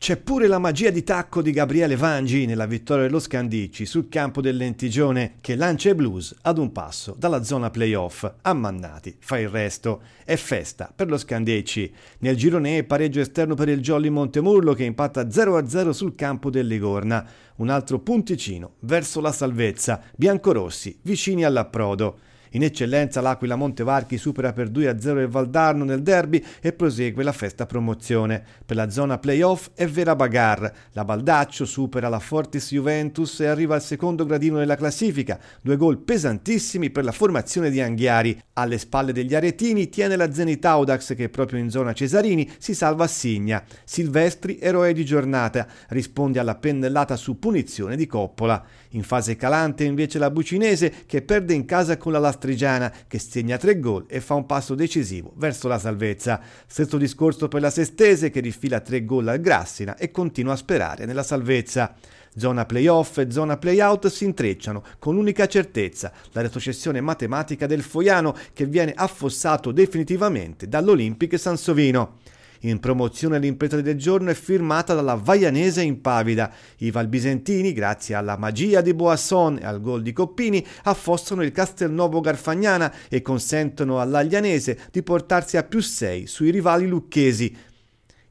C'è pure la magia di tacco di Gabriele Vangi nella vittoria dello Scandicci sul campo del Lentigione che lancia i blues ad un passo dalla zona playoff. Ammannati fa il resto. È festa per lo Scandicci. Nel girone pareggio esterno per il Jolly Montemurlo che impatta 0-0 sul campo del Ligorna. Un altro punticino verso la salvezza. Biancorossi vicini all'approdo. In eccellenza l'Aquila Montevarchi supera per 2-0 a il Valdarno nel derby e prosegue la festa promozione. Per la zona playoff è Vera bagarre. La Baldaccio supera la Fortis Juventus e arriva al secondo gradino della classifica. Due gol pesantissimi per la formazione di Anghiari. Alle spalle degli aretini tiene la Zenit Audax che proprio in zona Cesarini si salva a Signa. Silvestri, eroe di giornata, risponde alla pennellata su punizione di Coppola. In fase calante invece la Bucinese che perde in casa con la Last Mastrigiana che segna tre gol e fa un passo decisivo verso la salvezza. Stesso discorso per la Sestese che rifila tre gol al Grassina e continua a sperare nella salvezza. Zona playoff e zona playout si intrecciano con l'unica certezza, la retrocessione matematica del Foiano che viene affossato definitivamente dall'Olimpiche Sansovino in promozione all'impresa del giorno è firmata dalla Vaianese Impavida. I Valbisentini, grazie alla magia di Boasson e al gol di Coppini, affossano il Castelnuovo Garfagnana e consentono all'Aglianese di portarsi a più 6 sui rivali lucchesi.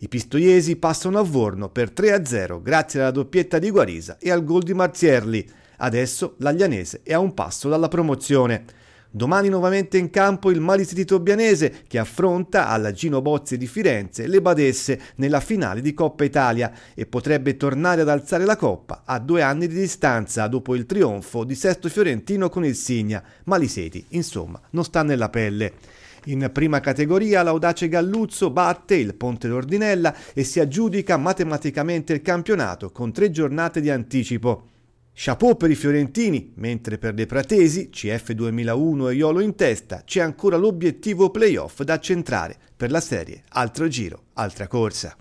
I pistoiesi passano a Vorno per 3-0 grazie alla doppietta di Guarisa e al gol di Marzierli. Adesso l'Aglianese è a un passo dalla promozione. Domani nuovamente in campo il malistito Bianese che affronta alla Gino Bozzi di Firenze le Badesse nella finale di Coppa Italia e potrebbe tornare ad alzare la Coppa a due anni di distanza dopo il trionfo di Sesto Fiorentino con il Signa. Maliseti, insomma, non sta nella pelle. In prima categoria l'audace Galluzzo batte il Ponte d'Ordinella e si aggiudica matematicamente il campionato con tre giornate di anticipo. Chapeau per i fiorentini, mentre per le pratesi, CF 2001 e Iolo in testa, c'è ancora l'obiettivo playoff da centrare per la serie. Altro giro, altra corsa.